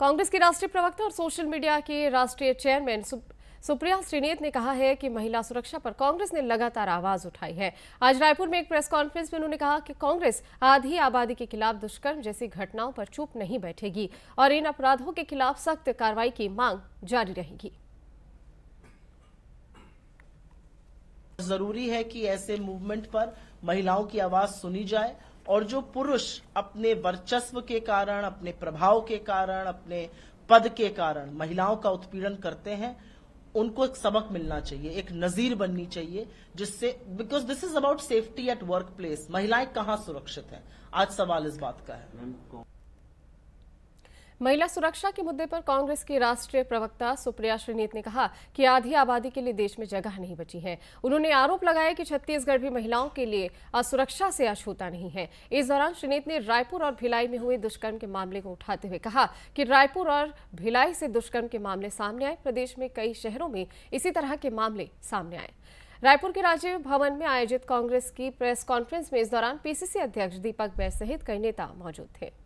कांग्रेस के राष्ट्रीय प्रवक्ता और सोशल मीडिया के राष्ट्रीय चेयरमैन सुप्रिया श्रीनेत ने कहा है कि महिला सुरक्षा पर कांग्रेस ने लगातार आवाज उठाई है आज रायपुर में एक प्रेस कॉन्फ्रेंस में उन्होंने कहा कि कांग्रेस आधी आबादी के खिलाफ दुष्कर्म जैसी घटनाओं पर चुप नहीं बैठेगी और इन अपराधों के खिलाफ सख्त कार्रवाई की मांग जारी रहेगी जरूरी है कि ऐसे मूवमेंट पर महिलाओं की आवाज सुनी जाए और जो पुरुष अपने वर्चस्व के कारण अपने प्रभाव के कारण अपने पद के कारण महिलाओं का उत्पीड़न करते हैं उनको एक सबक मिलना चाहिए एक नजीर बननी चाहिए जिससे because this is about safety at work place महिलाएं कहाँ सुरक्षित हैं आज सवाल इस बात का है महिला सुरक्षा के मुद्दे पर कांग्रेस की राष्ट्रीय प्रवक्ता सुप्रिया श्रीनीत ने कहा कि आधी आबादी के लिए देश में जगह नहीं बची है उन्होंने आरोप लगाया कि छत्तीसगढ़ भी महिलाओं के लिए असुरक्षा से अछूता नहीं है इस दौरान श्रीनीत ने रायपुर और भिलाई में हुए दुष्कर्म के मामले को उठाते हुए कहा कि रायपुर और भिलाई से दुष्कर्म के मामले सामने आए प्रदेश में कई शहरों में इसी तरह के मामले सामने आए रायपुर के राजीव भवन में आयोजित कांग्रेस की प्रेस कॉन्फ्रेंस में इस दौरान पीसीसी अध्यक्ष दीपक बैस सहित कई नेता मौजूद थे